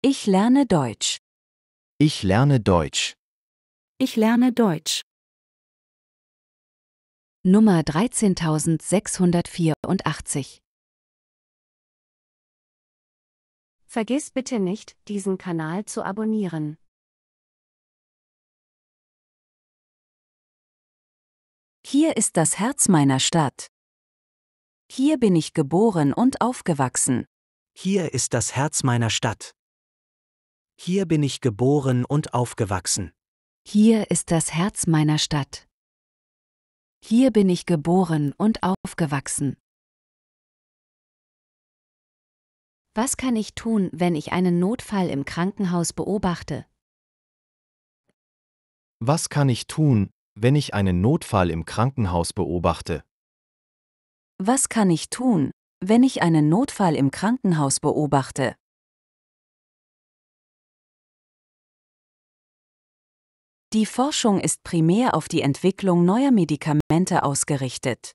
Ich lerne Deutsch. Ich lerne Deutsch. Ich lerne Deutsch. Nummer 13684. Vergiss bitte nicht, diesen Kanal zu abonnieren. Hier ist das Herz meiner Stadt. Hier bin ich geboren und aufgewachsen. Hier ist das Herz meiner Stadt. Hier bin ich geboren und aufgewachsen. Hier ist das Herz meiner Stadt. Hier bin ich geboren und aufgewachsen. Was kann ich tun, wenn ich einen Notfall im Krankenhaus beobachte? Was kann ich tun, wenn ich einen Notfall im Krankenhaus beobachte? Was kann ich tun, wenn ich einen Notfall im Krankenhaus beobachte? Die Forschung ist primär auf die Entwicklung neuer Medikamente ausgerichtet.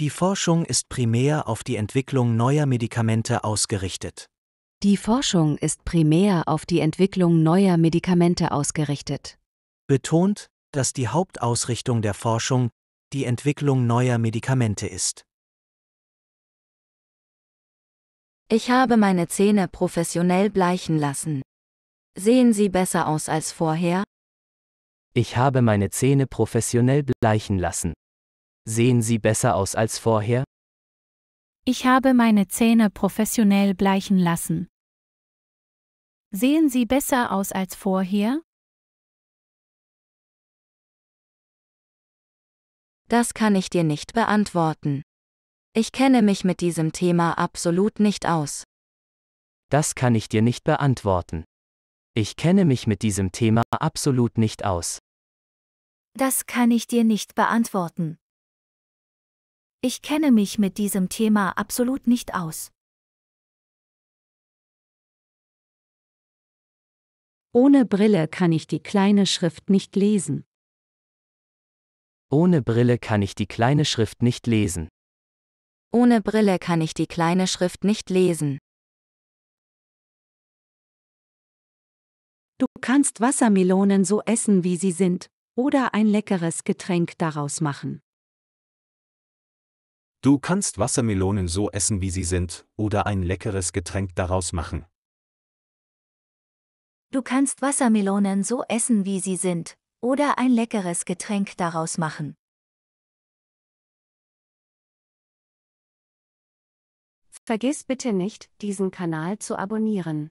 Die Forschung ist primär auf die Entwicklung neuer Medikamente ausgerichtet. Die Forschung ist primär auf die Entwicklung neuer Medikamente ausgerichtet. Betont, dass die Hauptausrichtung der Forschung die Entwicklung neuer Medikamente ist. Ich habe meine Zähne professionell bleichen lassen. Sehen sie besser aus als vorher? Ich habe meine Zähne professionell bleichen lassen. Sehen sie besser aus als vorher? Ich habe meine Zähne professionell bleichen lassen. Sehen sie besser aus als vorher? Das kann ich dir nicht beantworten. Ich kenne mich mit diesem Thema absolut nicht aus. Das kann ich dir nicht beantworten. Ich kenne mich mit diesem Thema absolut nicht aus. Das kann ich dir nicht beantworten. Ich kenne mich mit diesem Thema absolut nicht aus. Ohne Brille kann ich die kleine Schrift nicht lesen. Ohne Brille kann ich die kleine Schrift nicht lesen. Ohne Brille kann ich die kleine Schrift nicht lesen. kannst Wassermelonen so essen, wie sie sind, oder ein leckeres Getränk daraus machen. Du kannst Wassermelonen so essen, wie sie sind, oder ein leckeres Getränk daraus machen. Du kannst Wassermelonen so essen, wie sie sind, oder ein leckeres Getränk daraus machen. Vergiss bitte nicht, diesen Kanal zu abonnieren.